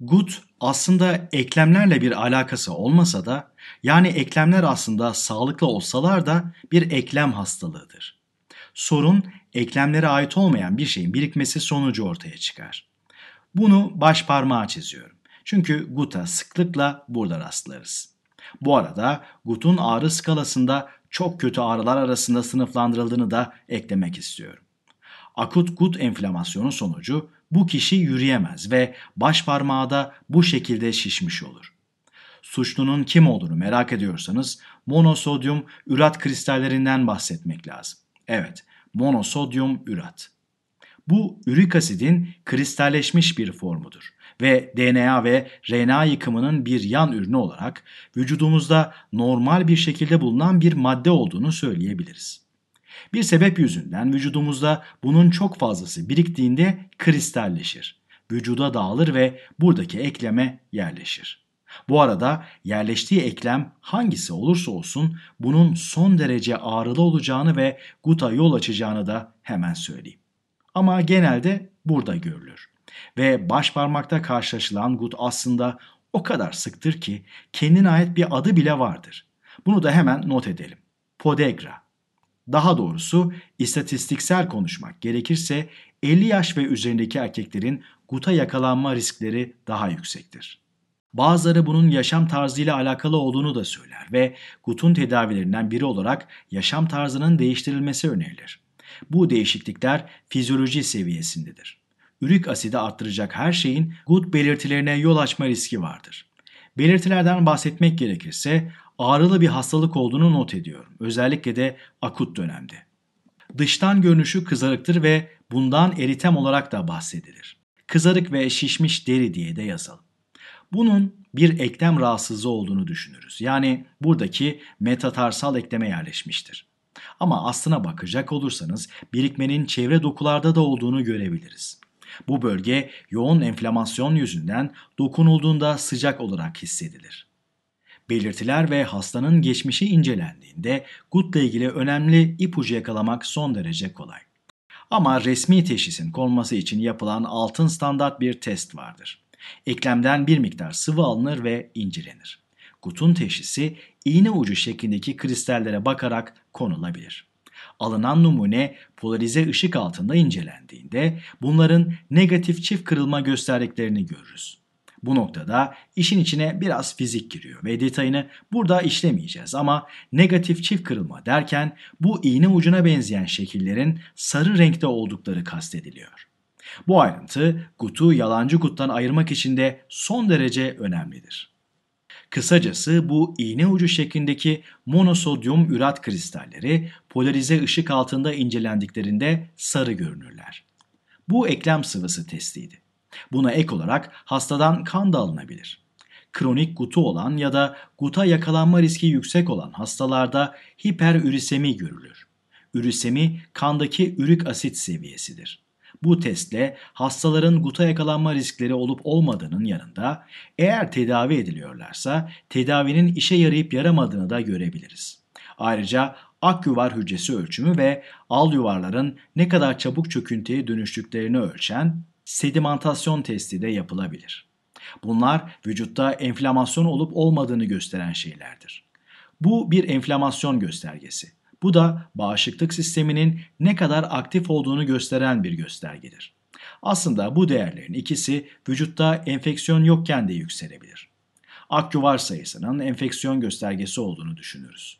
Gut aslında eklemlerle bir alakası olmasa da yani eklemler aslında sağlıklı olsalar da bir eklem hastalığıdır. Sorun eklemlere ait olmayan bir şeyin birikmesi sonucu ortaya çıkar. Bunu baş parmağa çiziyorum. Çünkü Gut'a sıklıkla burada rastlarız. Bu arada Gut'un ağrı skalasında çok kötü ağrılar arasında sınıflandırıldığını da eklemek istiyorum. Akut gut enflamasyonu sonucu bu kişi yürüyemez ve baş parmağı da bu şekilde şişmiş olur. Suçlunun kim olduğunu merak ediyorsanız monosodyum ürat kristallerinden bahsetmek lazım. Evet, monosodyum ürat. Bu ürik asidin kristalleşmiş bir formudur ve DNA ve RNA yıkımının bir yan ürünü olarak vücudumuzda normal bir şekilde bulunan bir madde olduğunu söyleyebiliriz. Bir sebep yüzünden vücudumuzda bunun çok fazlası biriktiğinde kristalleşir. Vücuda dağılır ve buradaki ekleme yerleşir. Bu arada yerleştiği eklem hangisi olursa olsun bunun son derece ağrılı olacağını ve guta yol açacağını da hemen söyleyeyim. Ama genelde burada görülür. Ve baş parmakta karşılaşılan gut aslında o kadar sıktır ki kendine ait bir adı bile vardır. Bunu da hemen not edelim. Podegra daha doğrusu istatistiksel konuşmak gerekirse 50 yaş ve üzerindeki erkeklerin guta yakalanma riskleri daha yüksektir. Bazıları bunun yaşam tarzıyla alakalı olduğunu da söyler ve gutun tedavilerinden biri olarak yaşam tarzının değiştirilmesi önerilir. Bu değişiklikler fizyoloji seviyesindedir. Ürük asidi arttıracak her şeyin gut belirtilerine yol açma riski vardır. Belirtilerden bahsetmek gerekirse ağrılı bir hastalık olduğunu not ediyorum. Özellikle de akut dönemde. Dıştan görünüşü kızarıktır ve bundan eritem olarak da bahsedilir. Kızarık ve şişmiş deri diye de yazalım. Bunun bir eklem rahatsızlığı olduğunu düşünürüz. Yani buradaki metatarsal ekleme yerleşmiştir. Ama aslına bakacak olursanız birikmenin çevre dokularda da olduğunu görebiliriz. Bu bölge yoğun enflamasyon yüzünden dokunulduğunda sıcak olarak hissedilir. Belirtiler ve hastanın geçmişi incelendiğinde GUT'la ilgili önemli ipucu yakalamak son derece kolay. Ama resmi teşhisin konması için yapılan altın standart bir test vardır. Eklemden bir miktar sıvı alınır ve incelenir. Gut'un teşhisi iğne ucu şeklindeki kristallere bakarak konulabilir. Alınan numune polarize ışık altında incelendiğinde bunların negatif çift kırılma gösterdiklerini görürüz. Bu noktada işin içine biraz fizik giriyor ve detayını burada işlemeyeceğiz ama negatif çift kırılma derken bu iğne ucuna benzeyen şekillerin sarı renkte oldukları kastediliyor. Bu ayrıntı kutu yalancı kuttan ayırmak için de son derece önemlidir. Kısacası bu iğne ucu şeklindeki monosodyum ürat kristalleri polarize ışık altında incelendiklerinde sarı görünürler. Bu eklem sıvısı testiydi. Buna ek olarak hastadan kan da alınabilir. Kronik gutu olan ya da guta yakalanma riski yüksek olan hastalarda hiperürisemi görülür. Ürisemi kandaki ürik asit seviyesidir. Bu testle hastaların guta yakalanma riskleri olup olmadığının yanında eğer tedavi ediliyorlarsa tedavinin işe yarayıp yaramadığını da görebiliriz. Ayrıca ak yuvar hücresi ölçümü ve al yuvarların ne kadar çabuk çöküntüye dönüştüklerini ölçen sedimentasyon testi de yapılabilir. Bunlar vücutta enflamasyon olup olmadığını gösteren şeylerdir. Bu bir enflamasyon göstergesi. Bu da bağışıklık sisteminin ne kadar aktif olduğunu gösteren bir göstergedir. Aslında bu değerlerin ikisi vücutta enfeksiyon yokken de yükselebilir. Aküvar sayısının enfeksiyon göstergesi olduğunu düşünürüz.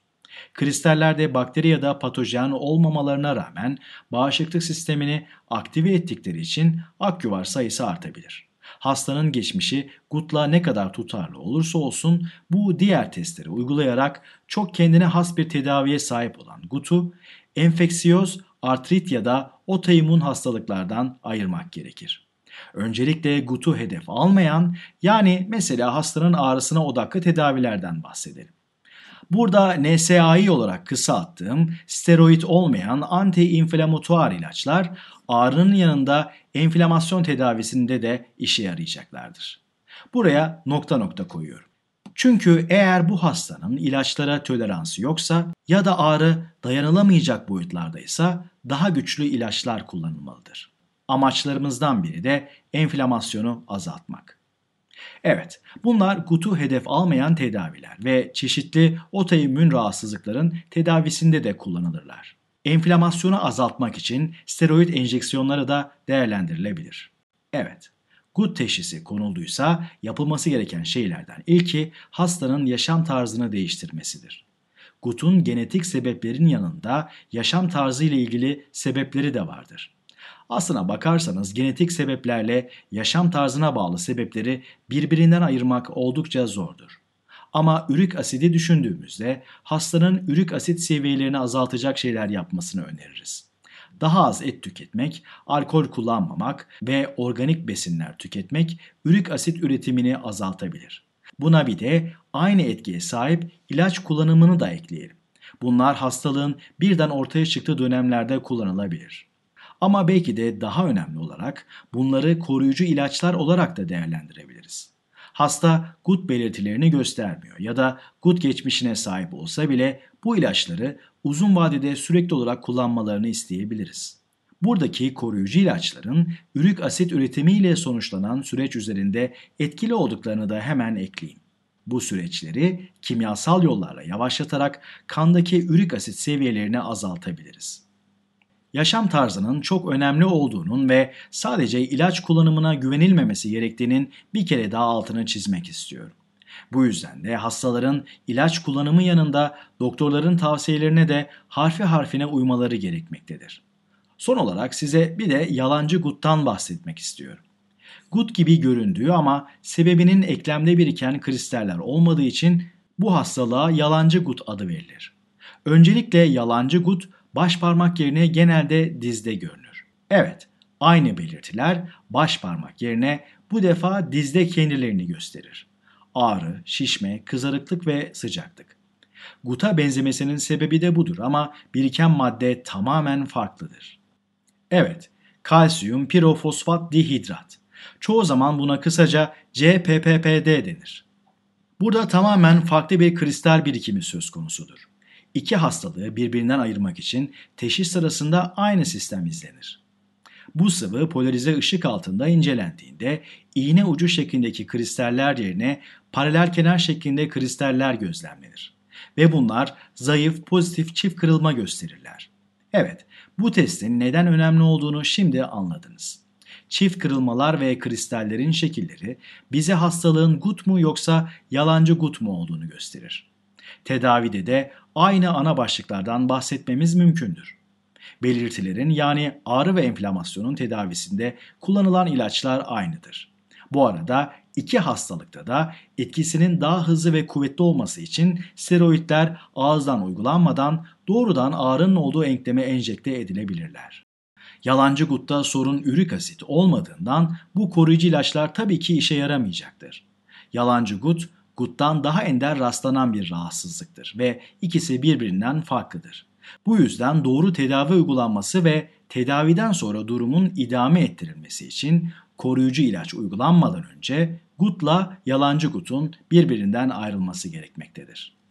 Kristallerde bakteri ya da patojen olmamalarına rağmen bağışıklık sistemini aktive ettikleri için aküvar sayısı artabilir. Hastanın geçmişi gutla ne kadar tutarlı olursa olsun bu diğer testleri uygulayarak çok kendine has bir tedaviye sahip olan gutu enfeksiyoz, artrit ya da otoimmün hastalıklardan ayırmak gerekir. Öncelikle gutu hedef almayan yani mesela hastanın ağrısına odaklı tedavilerden bahsedelim. Burada NSAI olarak kısa attığım steroid olmayan anti-inflamatuar ilaçlar ağrının yanında enflamasyon tedavisinde de işe yarayacaklardır. Buraya nokta nokta koyuyorum. Çünkü eğer bu hastanın ilaçlara toleransı yoksa ya da ağrı dayanılamayacak boyutlardaysa daha güçlü ilaçlar kullanılmalıdır. Amaçlarımızdan biri de enflamasyonu azaltmak. Evet, bunlar gutu hedef almayan tedaviler ve çeşitli otoimmün rahatsızlıkların tedavisinde de kullanılırlar. Enflamasyonu azaltmak için steroid enjeksiyonları da değerlendirilebilir. Evet, gut teşhisi konulduysa yapılması gereken şeylerden ilki hastanın yaşam tarzını değiştirmesidir. Gut'un genetik sebeplerin yanında yaşam tarzı ile ilgili sebepleri de vardır. Aslına bakarsanız genetik sebeplerle yaşam tarzına bağlı sebepleri birbirinden ayırmak oldukça zordur. Ama ürik asidi düşündüğümüzde hastanın ürik asit seviyelerini azaltacak şeyler yapmasını öneririz. Daha az et tüketmek, alkol kullanmamak ve organik besinler tüketmek ürik asit üretimini azaltabilir. Buna bir de aynı etkiye sahip ilaç kullanımını da ekleyelim. Bunlar hastalığın birden ortaya çıktığı dönemlerde kullanılabilir. Ama belki de daha önemli olarak bunları koruyucu ilaçlar olarak da değerlendirebiliriz. Hasta gut belirtilerini göstermiyor ya da gut geçmişine sahip olsa bile bu ilaçları uzun vadede sürekli olarak kullanmalarını isteyebiliriz. Buradaki koruyucu ilaçların ürik asit üretimiyle sonuçlanan süreç üzerinde etkili olduklarını da hemen ekleyeyim. Bu süreçleri kimyasal yollarla yavaşlatarak kandaki ürik asit seviyelerini azaltabiliriz yaşam tarzının çok önemli olduğunun ve sadece ilaç kullanımına güvenilmemesi gerektiğinin bir kere daha altını çizmek istiyorum. Bu yüzden de hastaların ilaç kullanımı yanında doktorların tavsiyelerine de harfi harfine uymaları gerekmektedir. Son olarak size bir de yalancı guttan bahsetmek istiyorum. Gut gibi göründüğü ama sebebinin eklemde biriken kristaller olmadığı için bu hastalığa yalancı gut adı verilir. Öncelikle yalancı gut baş parmak yerine genelde dizde görünür. Evet, aynı belirtiler baş parmak yerine bu defa dizde kendilerini gösterir. Ağrı, şişme, kızarıklık ve sıcaklık. Guta benzemesinin sebebi de budur ama biriken madde tamamen farklıdır. Evet, kalsiyum pirofosfat dihidrat. Çoğu zaman buna kısaca CPPPD denir. Burada tamamen farklı bir kristal birikimi söz konusudur. İki hastalığı birbirinden ayırmak için teşhis sırasında aynı sistem izlenir. Bu sıvı polarize ışık altında incelendiğinde iğne ucu şeklindeki kristaller yerine paralel kenar şeklinde kristaller gözlemlenir ve bunlar zayıf pozitif çift kırılma gösterirler. Evet, bu testin neden önemli olduğunu şimdi anladınız. Çift kırılmalar ve kristallerin şekilleri bize hastalığın gut mu yoksa yalancı gut mu olduğunu gösterir. Tedavide de aynı ana başlıklardan bahsetmemiz mümkündür. Belirtilerin yani ağrı ve enflamasyonun tedavisinde kullanılan ilaçlar aynıdır. Bu arada iki hastalıkta da etkisinin daha hızlı ve kuvvetli olması için steroidler ağızdan uygulanmadan doğrudan ağrının olduğu enkleme enjekte edilebilirler. Yalancı gutta sorun ürik asit olmadığından bu koruyucu ilaçlar tabii ki işe yaramayacaktır. Yalancı gut guttan daha ender rastlanan bir rahatsızlıktır ve ikisi birbirinden farklıdır. Bu yüzden doğru tedavi uygulanması ve tedaviden sonra durumun idame ettirilmesi için koruyucu ilaç uygulanmadan önce gutla yalancı gutun birbirinden ayrılması gerekmektedir.